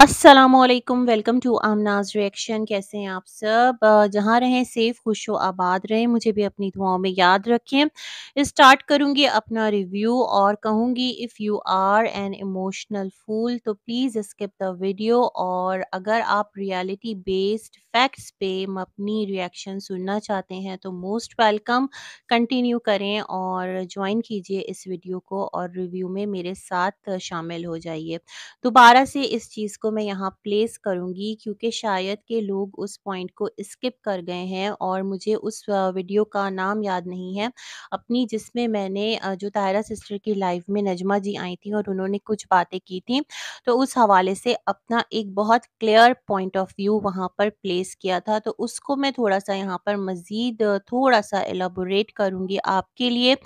असलकम welcome to आमनाज reaction कैसे हैं आप सब जहाँ रहें सेफ़ खुश हो आबाद रहें मुझे भी अपनी दुआओं में याद रखें स्टार्ट करूँगी अपना रिव्यू और कहूँगी if you are an emotional fool तो प्लीज़ स्किप द वीडियो और अगर आप रियलिटी बेस्ड फैक्ट्स पे अपनी रिएक्शन सुनना चाहते हैं तो मोस्ट वेलकम कंटिन्यू करें और ज्वाइन कीजिए इस वीडियो को और रिव्यू में मेरे साथ शामिल हो जाइए दोबारा से इस चीज़ को इसको मैं यहाँ प्लेस करूँगी क्योंकि शायद के लोग उस पॉइंट को स्किप कर गए हैं और मुझे उस वीडियो का नाम याद नहीं है अपनी जिसमें मैंने जो तायरा सिस्टर की लाइफ में नजमा जी आई थी और उन्होंने कुछ बातें की थी तो उस हवाले से अपना एक बहुत क्लियर पॉइंट ऑफ व्यू वहाँ पर प्लेस किया था तो उसको मैं थोड़ा सा यहाँ पर मज़ीद थोड़ा सा एलाबोरेट करूँगी आपके लिए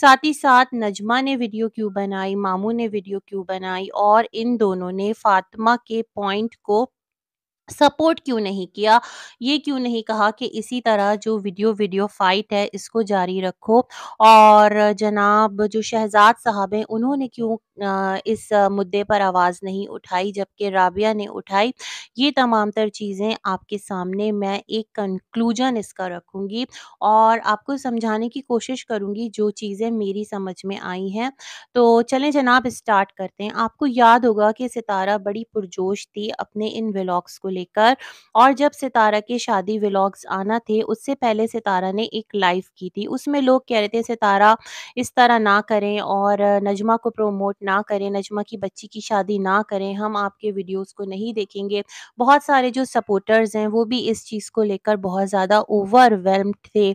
साथ ही साथ नजमा ने वीडियो क्यों बनाई मामू ने वीडियो क्यों बनाई और इन दोनों ने फातिमा के पॉइंट को सपोर्ट क्यों नहीं किया ये क्यों नहीं कहा कि इसी तरह जो वीडियो वीडियो फाइट है इसको जारी रखो और जनाब जो शहजाद साहब हैं उन्होंने क्यों इस मुद्दे पर आवाज़ नहीं उठाई जबकि राबिया ने उठाई। ये तमाम तर चीज़ें आपके सामने मैं एक कंक्लूजन इसका रखूँगी और आपको समझाने की कोशिश करूँगी जो चीज़ें मेरी समझ में आई हैं। तो चलें जनाब स्टार्ट करते हैं। आपको याद होगा कि सितारा बड़ी पुरजोश थी अपने इन व्लॉग्स को लेकर और जब सितारा के शादी व्लॉग्स आना थे उससे पहले सितारा ने एक लाइव की थी। उसमें लोग कह रहे थे सितारा इस तरह ना करें और नजमा को प्रोमोट ना करें नजमा की बच्ची की शादी ना करें हम आपके वीडियोस को नहीं देखेंगे बहुत सारे जो सपोर्टर्स हैं वो भी इस चीज़ को लेकर बहुत ज़्यादा ओवरवेलम थे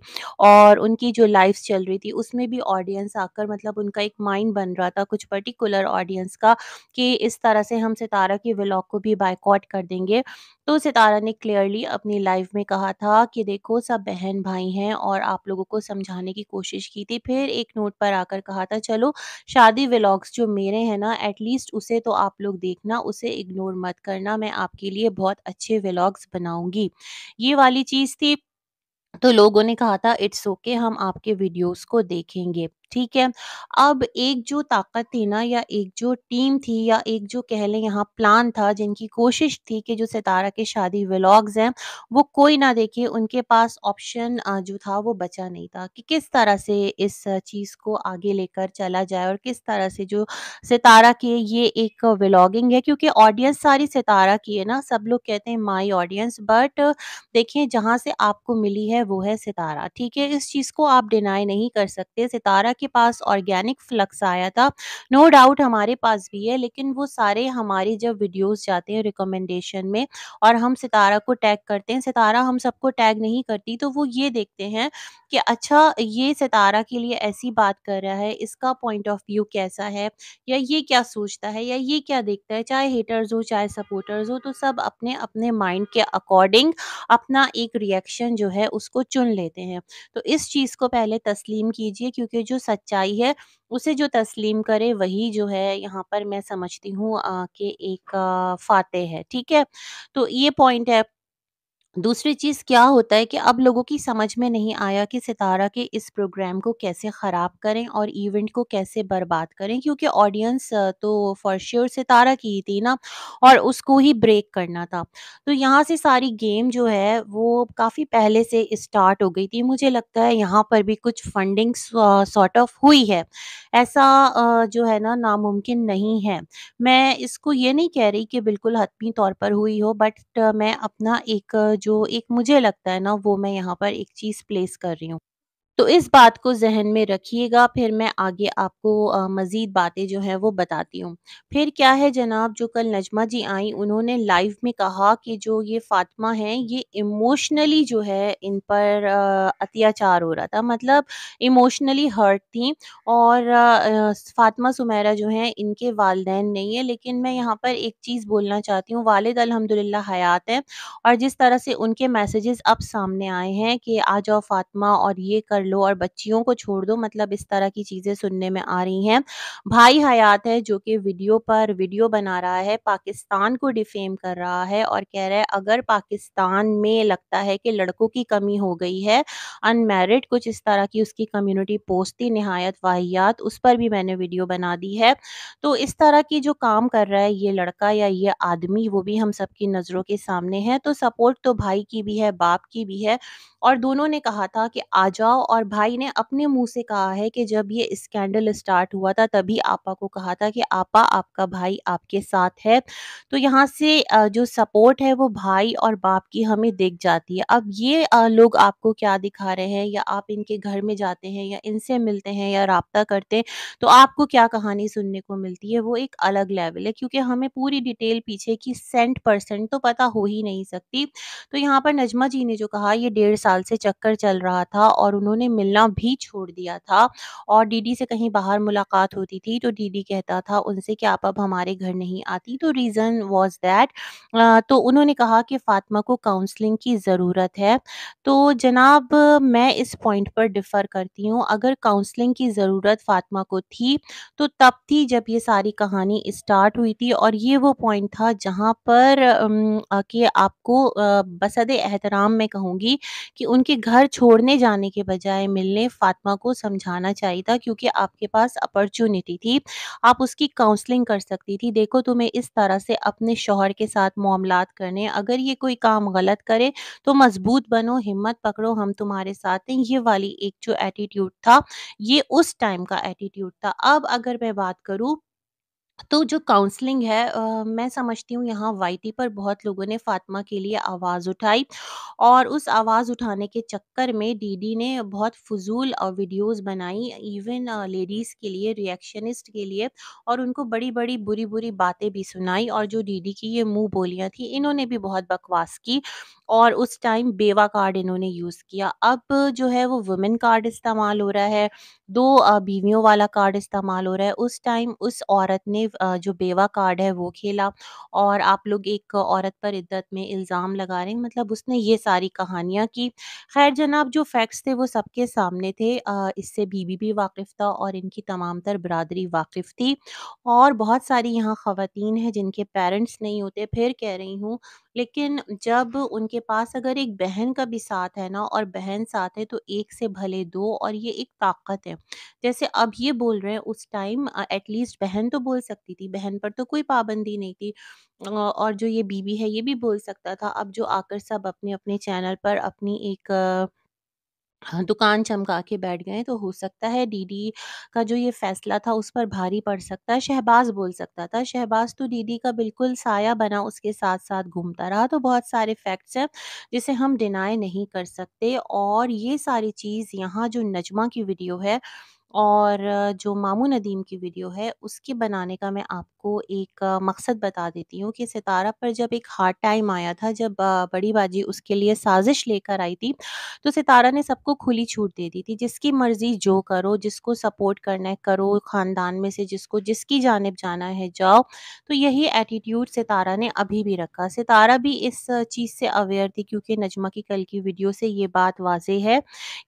और उनकी जो लाइफ चल रही थी उसमें भी ऑडियंस आकर मतलब उनका एक माइंड बन रहा था कुछ पर्टिकुलर ऑडियंस का कि इस तरह से हम सितारा के व्लॉग को भी बाइकआउट कर देंगे तो सितारा ने क्लियरली अपनी लाइफ में कहा था कि देखो सब बहन भाई हैं और आप लोगों को समझाने की कोशिश की थी फिर एक नोट पर आकर कहा था चलो शादी व्लॉग्स जो मेरे मेरे हैं ना एटलीस्ट उसे तो आप लोग देखना उसे इग्नोर मत करना मैं आपके लिए बहुत अच्छे व्लॉग्स बनाऊंगी ये वाली चीज़ थी तो लोगों ने कहा था इट्स ओके okay, हम आपके वीडियोस को देखेंगे ठीक है अब एक जो ताकत थी ना या एक जो टीम थी या एक जो कह लें यहाँ प्लान था जिनकी कोशिश थी कि जो सितारा के शादी व्लॉग्स हैं वो कोई ना देखे उनके पास ऑप्शन जो था वो बचा नहीं था कि किस तरह से इस चीज़ को आगे लेकर चला जाए और किस तरह से जो सितारा के ये एक व्लॉगिंग है क्योंकि ऑडियंस सारी सितारा की है ना सब लोग कहते हैं माई ऑडियंस बट देखिए जहाँ से आपको मिली है वो है सितारा ठीक है इस चीज़ को आप डिनाई नहीं कर सकते सितारा इंडिया के पास ऑर्गेनिक फ्लक्स आया था नो no डाउट हमारे पास भी है लेकिन वो सारे हमारे जब वीडियोस जाते हैं रिकमेंडेशन में और हम सितारा को टैग करते हैं सितारा हम सबको टैग नहीं करती तो वो ये देखते हैं कि अच्छा ये सितारा के लिए ऐसी बात कर रहा है इसका पॉइंट ऑफ व्यू कैसा है या ये क्या सोचता है या ये क्या देखता है चाहे हेटर्स हो चाहे सपोर्टर्स हो तो सब अपने अपने माइंड के अकॉर्डिंग अपना एक रिएक्शन जो है उसको चुन लेते हैं तो इस चीज़ को पहले तस्लीम कीजिए क्योंकि जो सच्चाई है उसे जो तस्लीम करे वही जो है यहाँ पर मैं समझती हूँ कि एक फ़ाते है ठीक है तो ये पॉइंट है दूसरी चीज़ क्या होता है कि अब लोगों की समझ में नहीं आया कि सितारा के इस प्रोग्राम को कैसे ख़राब करें और इवेंट को कैसे बर्बाद करें क्योंकि ऑडियंस तो फ़ॉर श्योर सितारा की ही थी ना और उसको ही ब्रेक करना था। तो यहाँ से सारी गेम जो है वो काफ़ी पहले से स्टार्ट हो गई थी। मुझे लगता है यहाँ पर भी कुछ फंडिंग सॉर्ट ऑफ हुई है। ऐसा जो है ना नामुमकिन नहीं है। मैं इसको ये नहीं कह रही कि बिल्कुल हतमी तौर पर हुई हो बट मैं अपना एक जो एक मुझे लगता है ना वो मैं यहाँ पर एक चीज़ प्लेस कर रही हूँ। तो इस बात को ज़हन में रखिएगा फिर मैं आगे आपको मज़ीद बातें जो हैं वो बताती हूँ। फिर क्या है जनाब जो कल नजमा जी आईं उन्होंने लाइव में कहा कि जो ये फ़ातिमा है ये इमोशनली जो है इन पर अत्याचार हो रहा था मतलब इमोशनली हर्ट थी और फ़ातिमा सुमेरा जो है इनके वालदे नहीं है लेकिन मैं यहाँ पर एक चीज़ बोलना चाहती हूँ वालद अलहमदिल्ला हयात है और जिस तरह से उनके मैसेजेस अब सामने आए हैं कि आ जाओ फ़ातिमा और ये कर लो और बच्चियों को छोड़ दो मतलब इस तरह की चीज़ें सुनने में आ रही हैं भाई हयात है जो कि वीडियो पर वीडियो बना रहा है पाकिस्तान को डिफेम कर रहा है और कह रहा है अगर पाकिस्तान में लगता है कि लड़कों की कमी हो गई है अनमेरिड कुछ इस तरह की उसकी कम्युनिटी पोस्ट थी नहायत वाहियात उस पर भी मैंने वीडियो बना दी है तो इस तरह की जो काम कर रहा है ये लड़का या ये आदमी वो भी हम सबकी नज़रों के सामने है तो सपोर्ट तो भाई की भी है बाप की भी है और दोनों ने कहा था कि आ जाओ और भाई ने अपने मुंह से कहा है कि जब ये स्कैंडल स्टार्ट हुआ था तभी आपा को कहा था कि आपा आपका भाई आपके साथ है तो यहाँ से जो सपोर्ट है वो भाई और बाप की हमें दिख जाती है अब ये लोग आपको क्या दिखा रहे हैं या आप इनके घर में जाते हैं या इनसे मिलते हैं या रबता करते हैं तो आपको क्या कहानी सुनने को मिलती है वो एक अलग लेवल है क्योंकि हमें पूरी डिटेल पीछे की सेंट परसेंट तो पता हो ही नहीं सकती तो यहाँ पर नजमा जी ने जो कहा ये डेढ़ साल साल से चक्कर चल रहा था और उन्होंने मिलना भी छोड़ दिया था और डीडी से कहीं बाहर मुलाकात होती थी तो डीडी कहता था उनसे कि आप अब हमारे घर नहीं आती तो रीज़न वॉज दैट तो उन्होंने कहा कि फातिमा को काउंसलिंग की ज़रूरत है तो जनाब मैं इस पॉइंट पर डिफ़र करती हूँ अगर काउंसलिंग की ज़रूरत फातिमा को थी तो तब थी जब ये सारी कहानी स्टार्ट हुई थी और ये वो पॉइंट था जहाँ पर कि आपको बसद एहतराम मैं कहूँगी कि उनके घर छोड़ने जाने के बजाय मिलने फातिमा को समझाना चाहिए था क्योंकि आपके पास अपॉर्चुनिटी थी आप उसकी काउंसलिंग कर सकती थी देखो तुम्हें इस तरह से अपने शोहर के साथ मामला करने अगर ये कोई काम गलत करे तो मजबूत बनो हिम्मत पकड़ो हम तुम्हारे साथ हैं ये वाली एक जो एटीट्यूड था ये उस टाइम का एटीट्यूड था अब अगर मैं बात करूँ तो जो काउंसलिंग है आ, मैं समझती हूँ यहाँ वाई पर बहुत लोगों ने फ़ातिमा के लिए आवाज़ उठाई और उस आवाज़ उठाने के चक्कर में डीडी ने बहुत फजूल वीडियोस वीडियोज़ बनाई इवन लेडीज़ के लिए, रिएक्शनिस्ट के लिए और उनको बड़ी-बड़ी, बुरी-बुरी बातें भी सुनाई और जो डीडी की ये मुँह बोलियाँ थी, इन्होंने भी बहुत बकवास की और उस टाइम बेवा कार्ड इन्होंने यूज़ किया। अब जो है वो वुमेन कार्ड इस्तेमाल हो रहा है, दो बीवियों वाला कार्ड इस्तेमाल हो रहा है। उस टाइम उस औरत ने जो बेवा कार्ड है वो खेला और आप लोग एक औरत पर इद्दत में इल्ज़ाम लगा रहे हैं मतलब उसने ये सारी कहानियाँ की। ख़ैर जनाब जो फैक्ट्स थे वो सबके सामने थे इससे बीबी भी वाकिफ़ था और इनकी तमाम तर बरदरी वाकिफ़ थी और बहुत सारी यहाँ ख़वातीन हैं जिनके पेरेंट्स नहीं होते, फिर कह रही हूँ लेकिन जब उनके पास अगर एक बहन का भी साथ है ना और बहन साथ है तो एक से भले दो और ये एक ताकत है जैसे अब ये बोल रहे हैं उस टाइम एटलीस्ट बहन तो बोल सकती थी बहन पर तो कोई पाबंदी नहीं थी और जो ये बीबी है ये भी बोल सकता था अब जो आकर सब अपने अपने चैनल पर अपनी एक आ, हाँ, दुकान चमका के बैठ गए तो हो सकता है डीडी का जो ये फैसला था उस पर भारी पड़ सकता है। शहबाज बोल सकता था। शहबाज तो डीडी का बिल्कुल साया बना उसके साथ-साथ घूमता रहा। तो बहुत सारे फैक्ट्स हैं जिसे हम डिनाई नहीं कर सकते और ये सारी चीज़ यहाँ जो नजमा की वीडियो है और जो मामू नदीम की वीडियो है उसके बनाने का मैं आप आपको एक मकसद बता देती हूँ कि सितारा पर जब एक हार्ड टाइम आया था जब बड़ी बाजी उसके लिए साजिश लेकर आई थी, तो सितारा ने सबको खुली छूट दे दी थी, जिसकी मर्ज़ी जो करो, जिसको सपोर्ट करना है करो, ख़ानदान में से जिसको जिसकी जानब जाना है जाओ, तो यही एटीट्यूड सितारा ने अभी भी रखा। सितारा भी इस चीज़ से अवेयर थी क्योंकि नजमा की कल की वीडियो से ये बात वाज़ेह है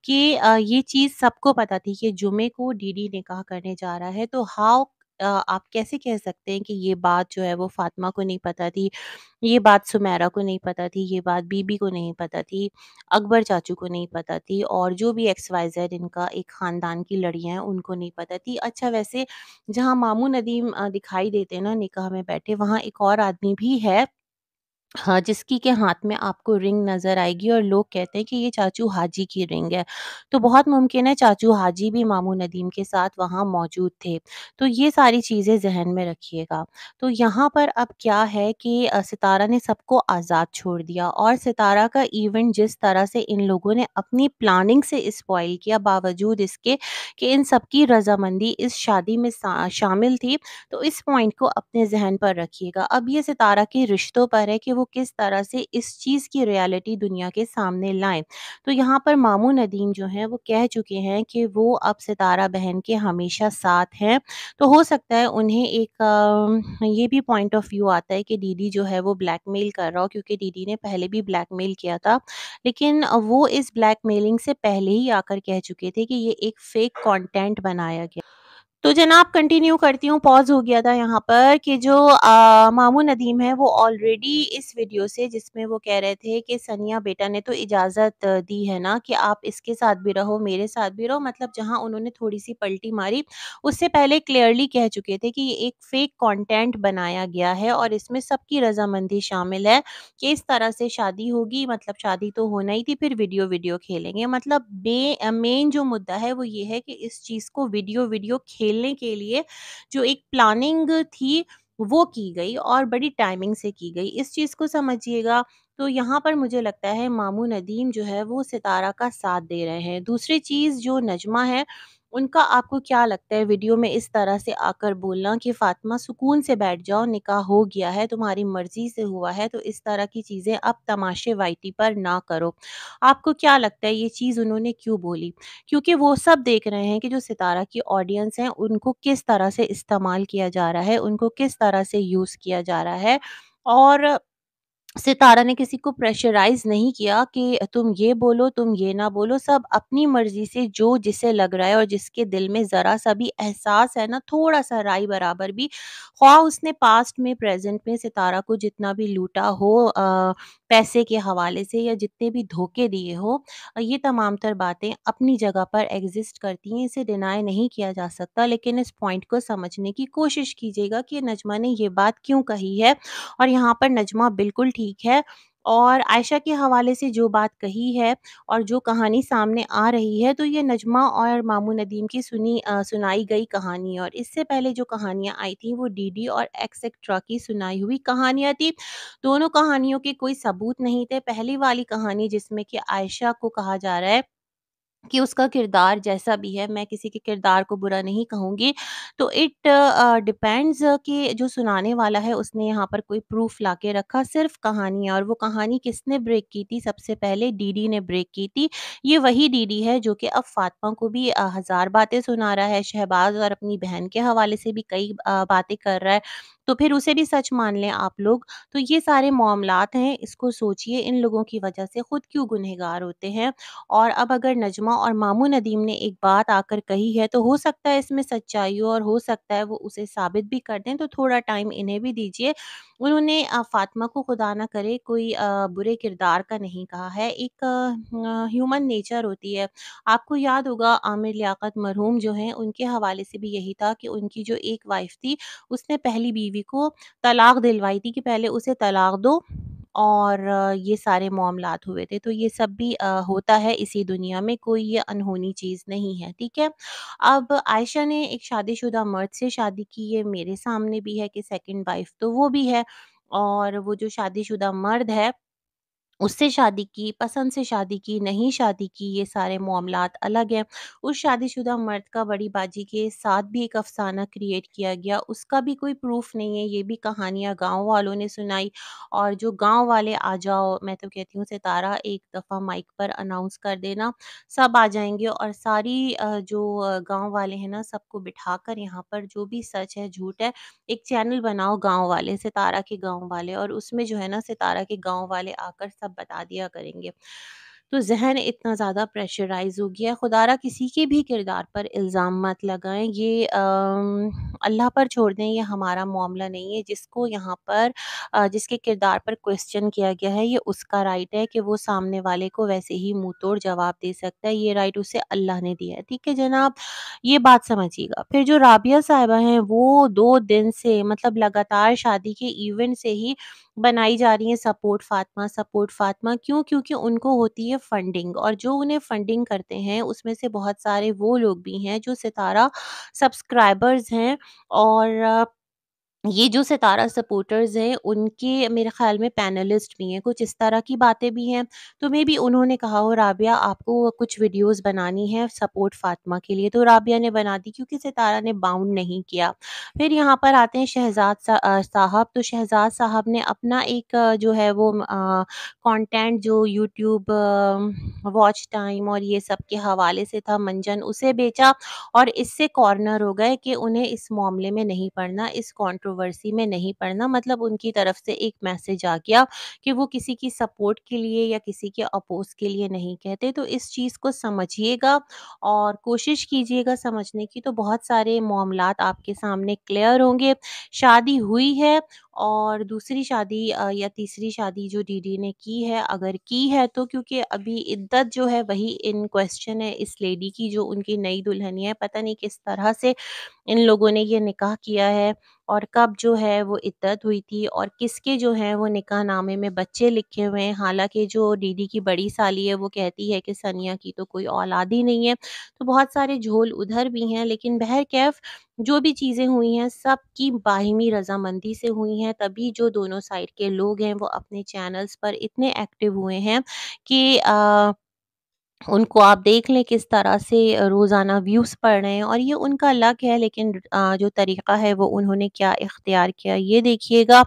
कि ये चीज़ सबको पता थी कि जुमे को डीडी निकाह करने जा रहा है, तो हाउ आप कैसे कह सकते हैं कि ये बात जो है वो फ़ातिमा को नहीं पता थी, ये बात सुमेरा को नहीं पता थी, ये बात बीबी को नहीं पता थी, अकबर चाचू को नहीं पता थी और जो भी एक्स वाई ज़ेड इनका एक ख़ानदान की लड़ियाँ हैं उनको नहीं पता थी। अच्छा वैसे जहाँ मामू नदीम दिखाई देते हैं ना निकाह में बैठे, वहाँ एक और आदमी भी है हाँ, जिसकी के हाथ में आपको रिंग नज़र आएगी और लोग कहते हैं कि ये चाचू हाजी की रिंग है। तो बहुत मुमकिन है चाचू हाजी भी मामू नदीम के साथ वहाँ मौजूद थे। तो ये सारी चीज़ें ज़हन में रखिएगा। तो यहाँ पर अब क्या है कि सितारा ने सबको आज़ाद छोड़ दिया और सितारा का इवेंट जिस तरह से इन लोगों ने अपनी प्लानिंग से इस्पॉइल किया बावजूद इसके कि इन सबकी रज़ामंदी इस शादी में शामिल थी। तो इस पॉइंट को अपने ज़हन पर रखिएगा। अब ये सितारा के रिश्तों पर है कि वो किस तरह से इस चीज़ की रियलिटी दुनिया के सामने लाएं तो यहाँ पर मामू नदीम जो हैं वो कह चुके हैं कि वो अब सितारा बहन के हमेशा साथ हैं तो हो सकता है उन्हें एक ये भी पॉइंट ऑफ व्यू आता है कि दीदी जो है वो ब्लैकमेल कर रहा हो क्योंकि दीदी ने पहले भी ब्लैकमेल किया था लेकिन वो इस ब्लैकमेलिंग से पहले ही आकर कह चुके थे कि ये एक फेक कंटेंट बनाया गया तो जनाब कंटिन्यू करती हूँ पॉज हो गया था यहाँ पर कि जो आ, मामू नदीम है वो ऑलरेडी इस वीडियो से जिसमें वो कह रहे थे कि सनिया बेटा ने तो इजाज़त दी है ना कि आप इसके साथ भी रहो मेरे साथ भी रहो मतलब जहाँ उन्होंने थोड़ी सी पलटी मारी उससे पहले क्लियरली कह चुके थे कि ये एक फेक कॉन्टेंट बनाया गया है और इसमें सबकी रजामंदी शामिल है कि इस तरह से शादी होगी मतलब शादी तो होना ही थी फिर वीडियो वीडियो खेलेंगे मतलब मेन जो मुद्दा है वो ये है कि इस चीज़ को वीडियो वीडियो खेल मिलने के लिए जो एक प्लानिंग थी वो की गई और बड़ी टाइमिंग से की गई इस चीज़ को समझिएगा तो यहाँ पर मुझे लगता है मामू नदीम जो है वो सितारा का साथ दे रहे हैं दूसरी चीज़ जो नजमा है उनका आपको क्या लगता है वीडियो में इस तरह से आकर बोलना कि फ़ातिमा सुकून से बैठ जाओ निकाह हो गया है तुम्हारी मर्ज़ी से हुआ है तो इस तरह की चीज़ें अब तमाशे वाइटी पर ना करो आपको क्या लगता है ये चीज़ उन्होंने क्यों बोली क्योंकि वो सब देख रहे हैं कि जो सितारा की ऑडियंस हैं उनको किस तरह से इस्तेमाल किया जा रहा है उनको किस तरह से यूज़ किया जा रहा है और सितारा ने किसी को प्रेशराइज़ नहीं किया कि तुम ये बोलो, तुम ये ना बोलो, सब अपनी मर्ज़ी से जो जिसे लग रहा है और जिसके दिल में ज़रा-सा भी एहसास है ना, थोड़ा-सा राय बराबर भी, ख़्वाह उसने पास्ट में, प्रेज़ेंट में सितारा को जितना भी लूटा हो पैसे के हवाले से या जितने भी धोखे दिए हो, ये तमाम-तर बातें अपनी जगह पर एग्ज़िस्ट करती हैं, इसे डिनाई नहीं किया जा सकता। लेकिन इस पॉइंट को समझने की कोशिश कीजिएगा कि नज़मा ने ये बात क्यों कही है और यहाँ पर नज़मा बिल्कुल ठीक ठीक है और आयशा के हवाले से जो बात कही है और जो कहानी सामने आ रही है तो ये नजमा और मामू नदीम की सुनी आ, सुनाई गई कहानी और इससे पहले जो कहानियाँ आई थी वो डीडी और एक्सेट्रा की सुनाई हुई कहानियाँ थी दोनों कहानियों के कोई सबूत नहीं थे पहली वाली कहानी जिसमें कि आयशा को कहा जा रहा है कि उसका किरदार जैसा भी है, मैं किसी के किरदार को बुरा नहीं कहूँगी। तो इट डिपेंड्स डिपेंड्स कि जो सुनाने वाला है उसने यहाँ पर कोई प्रूफ़ लाके रखा, सिर्फ़ कहानी और वो कहानी किसने ब्रेक की थी? सबसे पहले डीडी ने ब्रेक की थी। ये वही डीडी है जो कि अब फ़ातिमा को भी uh, हज़ार बातें सुना रहा है, शहबाज और अपनी बहन के हवाले से भी कई uh, बातें कर रहा है। तो फिर उसे भी सच मान लें आप लोग। तो ये सारे मामलात हैं, इसको सोचिए इन लोगों की वजह से खुद क्यों गुनहगार होते हैं? और अब अगर नजमा फातिमा और मामू नदीम ने एक बात आकर कही है तो हो सकता है इसमें सच्चाई हो और हो सकता है वो उसे साबित भी कर दें तो थोड़ा टाइम इन्हें भी दीजिए उन्होंने फातिमा को खुदा ना करे कोई बुरे किरदार का नहीं कहा है एक ह्यूमन नेचर होती है आपको याद होगा आमिर लियाकत मरहूम जो हैं उनके हवाले से भी यही था कि उनकी जो एक वाइफ थी उसने पहली बीवी को तलाक दिलवाई थी कि पहले उसे तलाक दो और ये सारे मामलात हुए थे। तो ये सब भी होता है इसी दुनिया में, कोई ये अनहोनी चीज़ नहीं है, ठीक है? अब आयशा ने एक शादीशुदा मर्द से शादी की, ये मेरे सामने भी है कि सेकंड वाइफ़ तो वो भी है और वो जो शादीशुदा मर्द है उससे शादी की, पसंद से शादी की, नहीं शादी की, ये सारे मामला अलग हैं। उस शादीशुदा मर्द का बड़ी बाजी के साथ भी एक अफ़साना क्रिएट किया गया, उसका भी कोई प्रूफ़ नहीं है, ये भी कहानियाँ गाँव वालों ने सुनाई और जो गाँव वाले आ जाओ, मैं तो कहती हूँ सितारा एक दफ़ा माइक पर अनाउंस कर देना, सब आ जाएँगे और सारी जो गाँव वाले हैं ना सबको बिठा कर यहाँ पर जो भी सच है, झूठ है, एक चैनल बनाओ गाँव वाले, सितारा के गाँव वाले और उसमें जो है ना सितारा के गाँव वाले आकर सब बता दिया करेंगे तो जहन इतना ज़्यादा प्रेशराइज़ हो गया है, खुदा किसी के भी किरदार पर इल्ज़ाम मत लगाएँ, ये अल्लाह पर छोड़ दें, ये हमारा मामला नहीं है। जिसको यहाँ पर आ, जिसके किरदार पर क्वेश्चन किया गया है, ये उसका राइट है कि वो सामने वाले को वैसे ही मुँह तोड़ जवाब दे सकता है, ये राइट उसे अल्लाह ने दिया है, ठीक है जनाब? ये बात समझिएगा। फिर जो राबिया साहिबा हैं, वो दो दिन से मतलब लगातार शादी के इवेंट से ही बनाई जा रही है सपोर्ट फातमा सपोर्ट फातमा क्यों? क्योंकि उनको होती है है फंडिंग और जो उन्हें फंडिंग करते हैं उसमें से बहुत सारे वो लोग भी हैं जो सितारा सब्सक्राइबर्स हैं और ये जो सितारा सपोर्टर्स हैं उनके मेरे ख्याल में पैनलिस्ट भी हैं कुछ इस तरह की बातें भी हैं तो मे बी उन्होंने कहा हो राबिया आपको कुछ वीडियोस बनानी है सपोर्ट फातिमा के लिए तो राबिया ने बना दी क्योंकि सितारा ने बाउंड नहीं किया फिर यहाँ पर आते हैं शहजाद साहब तो शहजाद साहब ने अपना एक जो है वो कॉन्टेंट जो यूट्यूब वॉच टाइम और ये सब के हवाले से था मंजन उसे बेचा और इससे कॉर्नर हो गए कि उन्हें इस मामले में नहीं पढ़ना इस कॉन्ट्रो कंट्रोवर्सी में नहीं पड़ना मतलब उनकी तरफ से एक मैसेज आ गया कि वो किसी की सपोर्ट के लिए या किसी के अपोज के लिए नहीं कहते तो इस चीज़ को समझिएगा और कोशिश कीजिएगा समझने की तो बहुत सारे मामला आपके सामने क्लियर होंगे शादी हुई है और दूसरी शादी या तीसरी शादी जो डीडी ने की है, अगर की है तो क्योंकि अभी इद्दत जो है वही इन क्वेश्चन है इस लेडी की जो उनकी नई दुल्हनी है, पता नहीं किस तरह से इन लोगों ने ये निकाह किया है और कब जो है वो इद्दत हुई थी और किसके जो हैं वो नामे में बच्चे लिखे हुए हैं। हालाँकि जो डीडी की बड़ी साली है वो कहती है कि सनिया की तो कोई औलाद ही नहीं है, तो बहुत सारे झोल उधर भी हैं लेकिन बहर कैफ जो भी चीज़ें हुई हैं सब की बाहिमी रजामंदी से हुई हैं तभी जो दोनों साइड के लोग हैं वो अपने चैनल्स पर इतने एक्टिव हुए हैं कि आ, उनको आप देख लें किस तरह से रोज़ाना व्यूज़ पड़ रहे हैं और ये उनका लक है लेकिन जो तरीका है वो उन्होंने क्या इख्तियार किया ये देखिएगा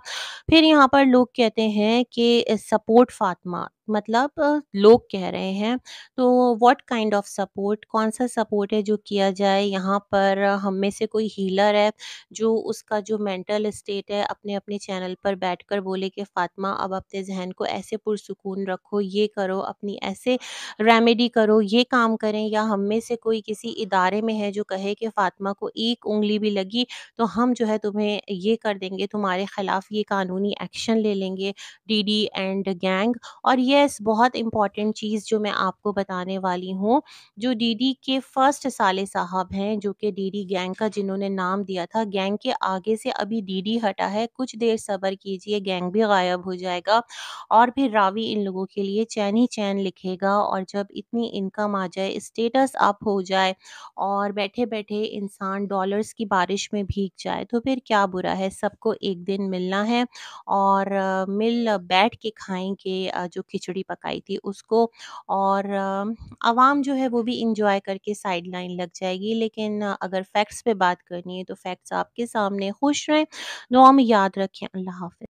फिर यहाँ पर लोग कहते हैं कि सपोर्ट फातमा मतलब लोग कह रहे हैं तो व्हाट काइंड ऑफ सपोर्ट कौन सा सपोर्ट है जो किया जाए यहाँ पर हम में से कोई हीलर है जो उसका जो मेंटल स्टेट है अपने अपने चैनल पर बैठकर बोले कि फातिमा अब अपने जहन को ऐसे पुरसकून रखो ये करो अपनी ऐसे रेमेडी करो ये काम करें या हम में से कोई किसी इदारे में है जो कहे कि फातिमा को एक उंगली भी लगी तो हम जो है तुम्हें ये कर देंगे तुम्हारे खिलाफ ये कानूनी एक्शन ले लेंगे डी एंड गैंग और ये यस बहुत इम्पॉर्टेंट चीज़ जो मैं आपको बताने वाली हूँ जो डीडी के फर्स्ट साले साहब हैं जो कि डीडी गैंग का जिन्होंने नाम दिया था गैंग के आगे से अभी डीडी हटा है कुछ देर सब्र कीजिए गैंग भी गायब हो जाएगा और फिर रावी इन लोगों के लिए चैन ही चैन लिखेगा और जब इतनी इनकम आ जाए स्टेटस अप हो जाए और बैठे बैठे इंसान डॉलर्स की बारिश में भीग जाए तो फिर क्या बुरा है सबको एक दिन मिलना है और मिल बैठ के खाएंगे जो खिचड़ी खिचड़ी पकाई थी उसको और आवाम जो है वो भी इंजॉय करके साइड लाइन लग जाएगी लेकिन अगर फैक्ट्स पे बात करनी है तो फैक्ट्स आपके सामने खुश रहें दुआ में याद रखें अल्लाह हाफि